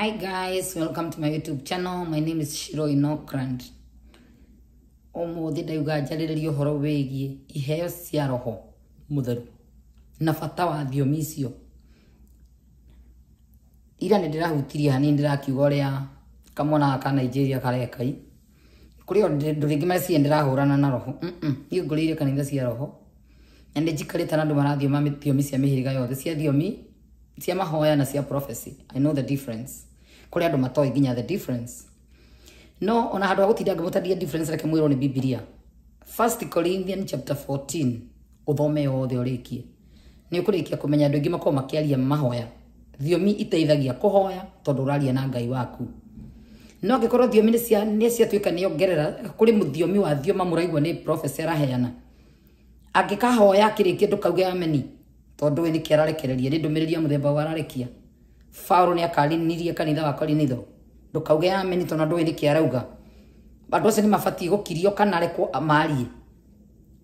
Hi guys, welcome to my YouTube channel. My name is Shiroi Nokrand. Omuthi ndauga njarĩrĩrie ũhoro wĩgiĩ iheo cia roho mũtheru na bata wa thiomi icio. Ira nĩ ndĩrahutirie hanini ndĩrakiuga ũrĩa kamwana ka Nigeria karekai. Kũrĩ o ndũ rĩngĩ ndĩrahũrana na roho. Niĩ ngũrĩire kanitha cia roho. Na nĩ njikarĩte na andũ marathio thiomi cia mĩhĩrĩga yothe cia thiomi cia mahoya na cia prophecy i know the difference kuri andu matoi nginya the difference no ona handå ha gå tinda ngä difference reke mwä ni nä bibilia first corinthian chapter 14 uthome thome yothe å ni kie kumenya andu kå rä kia mahoya thiomi iteithagia kå tondu tondå raria na ngai waku no thiomi ni cia ni cia tuika ni ongerera kuri muthiomi wa thioma muraigwa ni professor araheana angä kirikia ndukauge ameni tondu we ni ararekererie ni ndumiriria muthemba rä wa ararekia Paulo ni akarinirie kanitha wa Korinitho ndukauge ameni tondå ndå nä kä arauga andå acio nä mabatiä gå kirio kana arekwo maarie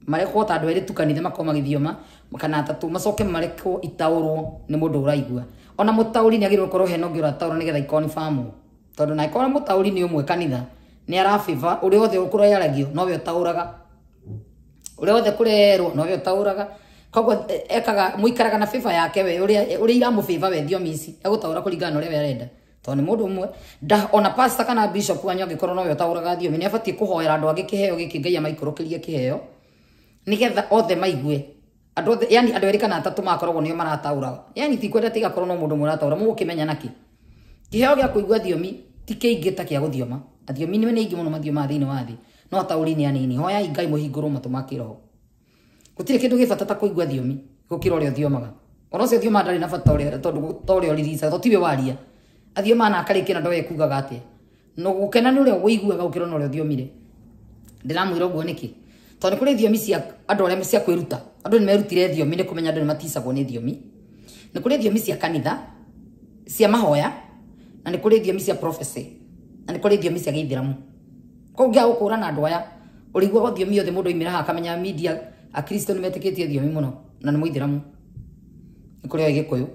marekwo ta andå erä kanitha makorwo magäthioma kana atatå macoke marekwo itaårwo nä må ndå å raigua ona må taåri nä agä rä korwo hena å ngä å rataårwo nä getha ikorwo nä bamå tondå na korwo må ni nä å mwe kanitha nä arabeva å rä a othe kå rä aragio nowe å taå raga å rä a othe kå rerwo nowe å koguo eh, ekaga muikaraga na fifa yake we uria uria iramu fifa we thiomi ici egutaura kuringana uria we arenda tondå nä må ndå å mwe ona pasta kana bishop wanyu angä korwo nowe å taåraga thiomi nä abatiä kå hoera andå angä kä heo gä kä ngai amaikå rå kä rie kä heo nä getha othe maigue andå othe yani andå erä kana atatå makoragwo nä o marataåraga yani tikwenda tigakorwo no må ndå mwe ũrataũra må gå kä menya nakä kä heo gä a kå igua thiomi ti kä ingä ta kä a gå thioma athiomi nä aingä må no mathioma thä inä no ataå ri nä anini hoyai ngai må hingå rwo matå ma kä gutire kindu gi bata ta kuigua thiomi gukira uria thiomaga ona ucio thioma ndari na bata uria tondu ta uria uririca tutiwe waria athioma na akarikia na ndowe kugaga atia no gukena ni uria wiguaga gukira na uria thiomire ndiramwira uguo niki tondu kuri thiomi cia andu aria cia kwiruta andu ni merutire thiomi ni kumenya andu ni maticagwo ni thiomi ni kuri thiomi cia kanitha cia mahoya na nä kå rä thiomi cia prophecy na nä kå rä thiomi cia gä ithä ramu koguo ngä agå kå ra na andå aya å rä iguaga thiomi yothe må ndå oimä ra media akristo nä metĩkĩtie thiomi mũno na nä mũithĩramu nä kũrĩ agĩkũyũ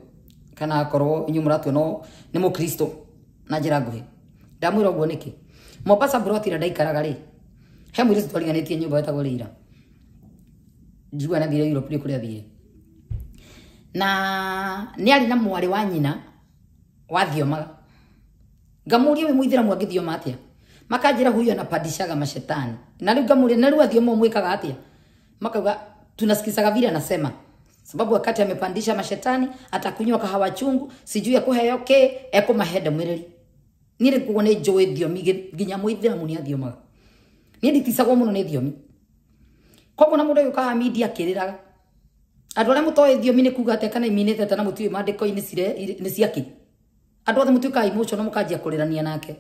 kana akorwo inyuĩ mũratua no nĩ kristo na njĩra nguhĩ ndamwĩra ũguo nĩkĩ mombasa mburotira ndaikaraga rĩ he mũirĩtu twariganĩtie nyũmba wetagwo rĩira njigua nathire europe rĩ kũrĩa athire na nĩ arĩ na mwarĩ wa nyina wathiomaga ngamũria wĩ mũithĩramu angĩthioma atĩa makanjĩra huyo na padishaga mashetani na rĩu ngamũria na rĩu athioma ũmwĩkaga atĩa Maka tunasikizaga vile anasema sababu wakati amepandisha mashetani atakunywa kahawa chungu sijui akuheyoke eko maheda mwiriri nire kugo ne joe thiomi ginya mwithira muni athiomaga ni nditisagwo muno ni thiomi kogo na mundu yukaga media kiriraga andu aria mutoe thiomi ni kuga te kana iminete tana mutiwe mandiko ini sire ni ciaki andu othe mutuika emotional mukajia kurirania nake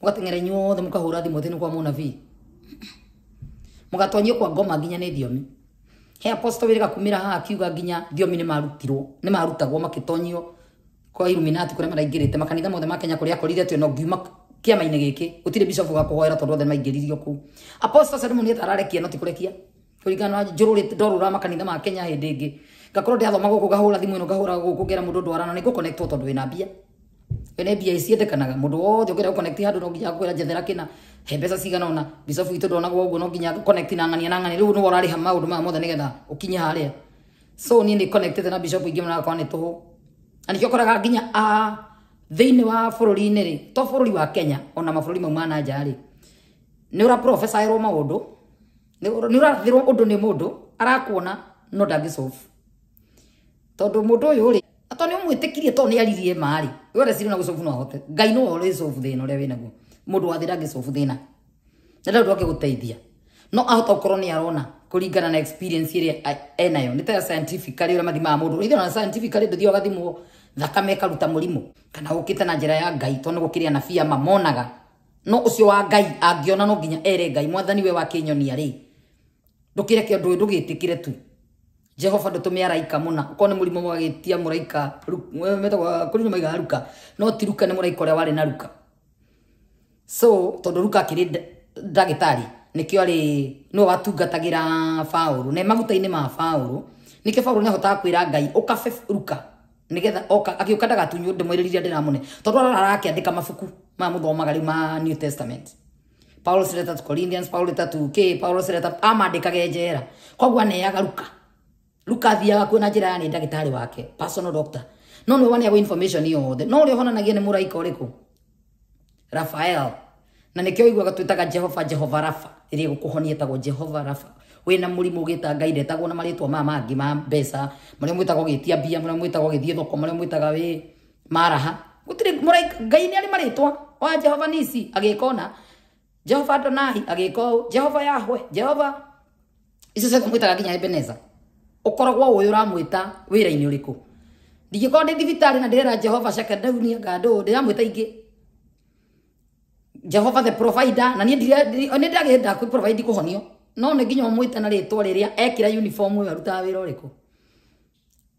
mugatengere nyuothe mukahura thimu thini kwa muna munabii mugatonyio kwa ngoma nginya ni thiomi he aposto wä kumä ra haha akiuga nginya thiomi ni marutirwo ni marutagwo makätonyio kwa iluminati kuria maraingirite makanitha mothe makenya Kenya kuria akorire atĩ no ngiuma kĩama-inĩ gĩkĩ utire bishop wa kũhoera tondũ othe maingĩririo kũu apostle ceremony ĩta ararekia no ti kũrekia kũringana na jururi ndorũra makanitha ma Kenya hĩndĩ ĩngĩ ngakorwo ndĩrathoma guku ngahũra thimu ino ngahũra guku ngera mũndũ ndwarana nĩ ngũkonektwo tondũ wĩna mbia wĩna mbia iciendekanaga mũndũ wothe ũngĩra gũkonekti handũ no nginya akwĩra njethera kina he mbeca cigana ona bicobu itå ndonagwo å guo no nginya connect na ng'ania na ng'ania rä u nä worarä ha maå ndå maya mothe nä getha å kinye harä a so niä nä connectete na bicobu ingä manakorwo nä tå hå na nä kä okoraga nginya a thä inä wa bå rå ri-inä rä to bå rå ri wa kenya ona mabå rå ri mau mana nja rä nä å raerwo maå ndå nä å rathärwo å ndå nä må ndå arakuona no ndangä tondå må ndå å yå rä atå nä å mwä tä kirie tondå nä aririe marä wä recirie na gå cobu no ahote ngai no orä cobu thä na å rä a wä naguo mudu athira gicubu thina na ndu ake guteithia no ahota gukorwo ni arona kuringana na experience ile enayo ni ta scientifically å mathima mudu mathimaga na scientifically ndå thio gathimwo thakame ĩkaruta mũrimũ kana ukita na njĩra ya ngai to gukiria na fia mamonaga no ucio wa ngai angiona no nginya ere ngai mwathani we wa kinyonia ri ndukire ke ndu ndugitikire tu jehova tumia raika muna ũkorwo nĩ mũrimũ mwagĩtia mũraika kũrindu maigaga kuri no ti ruka nĩ mũraika ũrĩa warĩ na ruka so tondu ruka akiri ndagitari nikio ari no watungatagira Paulu ne maguta-ini ma Paulu nikio Paulu ni ahotaga kwira Ngai ukabe ruka nigetha oka agiuka ndagatunyu ndimwiririria ndiramune tondu arakiandika mabuku ma muthomaga riu ma New Testament Paulus letter to Corinthians Paulus letter to K Paulus letter amandikage njera koguo aneaga ruka ruka thiaga kuona njira ya ni ndagitari wake personal doctor no ni wone information yothe no ri honanagia ni muraika uriku rafael na nä kä o jehova jehova rafa ä rä gå jehova rafa wä na må rimå å gä na marä two ma mbeca marä a mwä taga å gä tia mbia thoko marä a mwä taga wä maraha ngai nä arä marä wa jehova nisi agä jehova donai agä jehova yahwe jehova icio ciothe mwä taga nginya ebeneza å koragwo å yå ramwä ta wä na ndä jehova cakendaunia ngandå ndä ramwä ta jehova the provider na niä ndagä ndakwä provide kå honio no nä nginya å na rä twa rä uniform ä arutaga wä ra å rä kå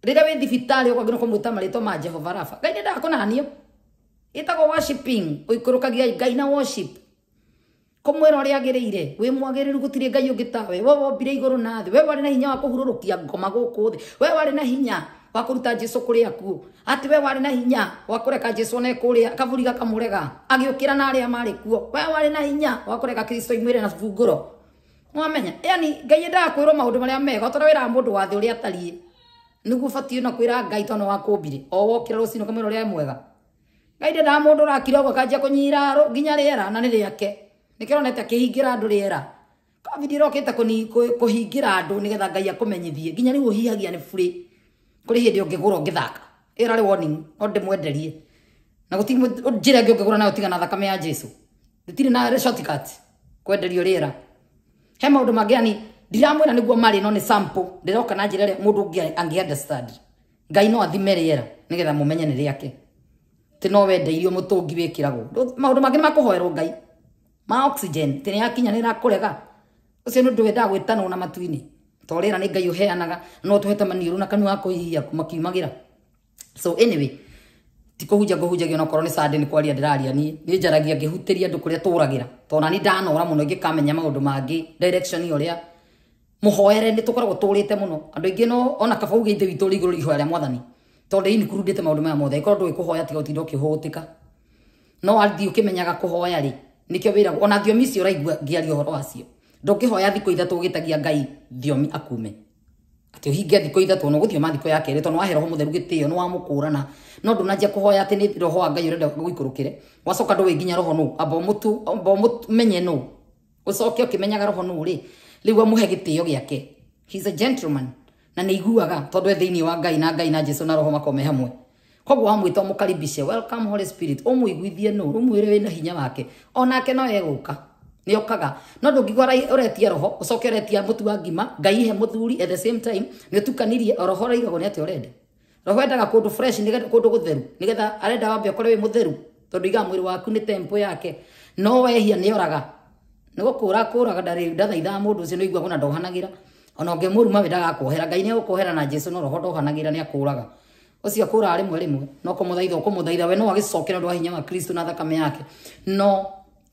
rä rä a wä ma jehova rafa ngai nä ndakå nanio ä tagwo å ikå rå kagia ngai na kå mwä ra å rä a agä rä ire wä mwagä rä gå tirä ngai å ngä tawe we wombire igå rå na thä we warä na hinya wa kå ngoma gå kå we warä na hinya wakuruta jesu kuri aku ati we wari na hinya wakureka jesu ne kuri kavuri kamurega agiukira na aria mari kuo we wari na hinya wakureka kristo imwire na bunguro mwamenya yani ngai endaga kwirwo maundu maria mega tora wira mundu wathi uri atari nigu fati na kwira ngai tondu wakumbire o wokira rucino kamwira uria e mwega ngai ndendaga mundu urakira uguo kanjia kunyira ro ginya riera na ni riake nikio onete akihingira ndu riera covid irokite kuhingira andu nigetha ngai akumenyithie ginya ni uhihagia ni free kuri hindi ungigura ungithaka ira warning no ndimwenderie na gutigi njira ngi ungigura nayo tigana thakame ya jesu gutiri na shortcut kwenderio rira he maundu mangi ndiramwira niguo mari no ni sample ndiroka na njira mundu ungi angi understand ngai no athime rira nigetha mumenye ni riake ti wendeirio mutungi wikiragwo maundu mangi makuhoerwo ngai ma oxygen ti yakinya ni rakurega ucio ni ndu wendaga gwitanwo na matu torä ra nä ngai å heanaga no tå hete na kanua kå hihia makiumagä so anyway tikåhunja ngåhunjagia ona korwo sande nä kwaria ndä raria niä njaragia ngä hutä ria andå kå rä a tå ragä ra tondå nä ndanora må no ngä kamenya maå ndå mangä ä rä a no ona kaba ithe witå rä ihoya rä mwathani tondå ini kurundä te maå maya mothe ä korwo ndå tiga å tinda no athiä å kä menyaga kå hoya ona thiomi icio å raigua ngä å horo wacio ndungihoya thikå ithatå å gä tagia ngai thiomi akume atä å hingia thikå ithatå no gå thioma thikå ya kerä tondå wahe roho må theru gä tä o nä wamå kå no ndå nanjia kå hoya atä nä roho wa ngai å renda gå ikå rå kä re wacoka ndå wä nginya roho nå amba å må menye nå å coke å kä menyaga roho nå rä rä u amå he gä tä o gä ake na nä iguaga tondå e thä wa ngai na ngai na jesu na roho makome hamwe koguo wamwä ta må karibice å må iguithie nå å mwä re wä na hinya wake onake no egå ka nä okaga no ndå ngigwa uretia roho å coke å mutu wa ngima ngai he muthuri at the same time nä å tukanirie roho raigagwo nä atä orende roho endaga kå ndå kå ndå gå theru nä getha arenda wambe okore wä må theru tondå iga mwä waku nä tempo yake no wehia nä oraga nä gå kå ra kå raga ndathaithaga må ndå å cio nä iguagwo na ndohanagä ra ona å ngä må ruma wä ndagakohera ngai nä agå na jesu no roho ndohanagä ra nä akå raga ucio kura rimwe rimwe no kumuthaitha ukumuthaitha we no agicokera ndu wa hinya wa kristo na thakame yake no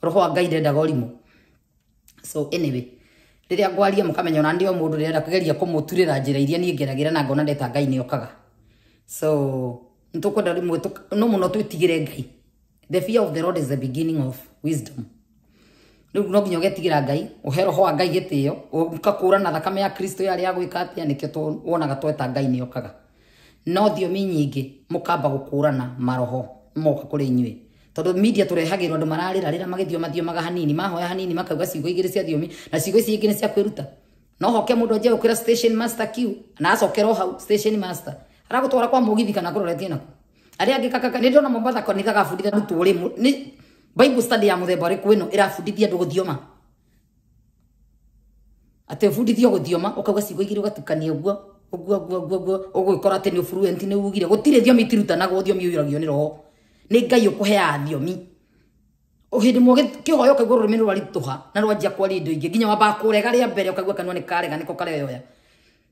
roho wa ngai ndendaga ũrimũ so anyway riria ngwaria mukamenya ona ndio mundu ndirenda kugeria kumuturira njira iria nie ngeragira na ngona ndeta ngai ni okaga so ntukwenda rimwe no muno twitigire ngai the fear of the lord is the beginning of wisdom riu no nginya ũgetigira ngai ũhe roho wa ngai gĩtĩo na thakame ya kristo yarĩ ya gwĩka atĩa nĩkĩo wonaga tweta ngai nĩ okaga no thiomi nyingĩ mũkamba gũkũrana maroho moka kũrĩ inyuĩ tondu media turehagirwo andu mararira rira magithio mathiomaga hanini mahoya hanini makauga ciugo igiri cia thiomi na ciugo ici ingi ni cia kwiruta no hoke mundu anjie gukira station master q na acokera hau station master aragutwara kwa mugithi kana kuroretie naku aria angi kakaka ni ndona mombatha kanitha gabundithia arutwo rimu ni bible study ya muthemba uriku ino irabundithia andu guthioma atä å bundithio gå thioma å kauga cigo igä å gatukania å guo å guo å guo guo å gwä kora atä nä å buruenti nä ugire gå tirä thiomi itirutanagwo thiomi å yå ragio nä roho ni ngai å kå heaga thiomi hä ndä mwe kä hoya å kaigua rå rä rwa ritå na rwanjia kwaria indo ingä nginya wambaga kå rega rä a mbere å kaigua kanua nä karega nä ko kareyoya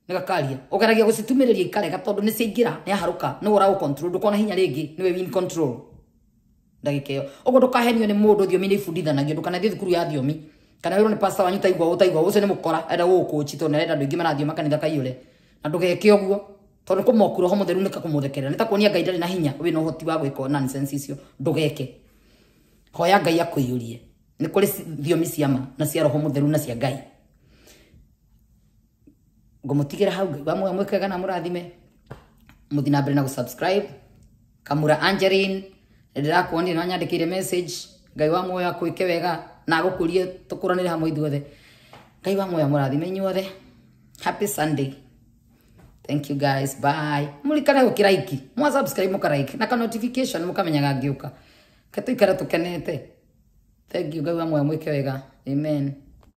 nä gakaria å geragia gå citumä rä ria ikarega tondå nä ciaingä ra nä aharå ka nä wora gå ndå kona hinya rä ngä nä we ndagä ka ä yo å guo ndå kahenio nä må ndå thiomi nä ibundithanagio ndå kanathiä thukuru ya thiomi kana wä rwo nä pasta wanyu taigua å taigua å cio nä må kora enda gå gå kå citondå nä arenda andå aingä marathio makanitha kaiyå re na ndå geke å guo tondu kumokura ho mutheru nika kumuthekerera ni ta kuonia ngai ndari na hinya wina uhoti wa gwika nonsense icio ndugeke hoya ngai akuiyurie ni kuri thiomi cia na cia roho mutheru na cia ngai ngumutigira hau ngai wa muoyo mwikega na murathime muthi na mbere na gusubscribe kamura angeline ndirakuonia no nyandikire message ngai wa muoyo akwike wega na agukurie tukuranire hamwe ithuothe ngai wa muoyo murathime inyuothe happy sunday thank you guys bye mulikane gukiraiki mwa subscribe mukaraiki na ka notification mukamenyaga ngiuka ketuikare tukenete thank you ngai mwä ke wega amen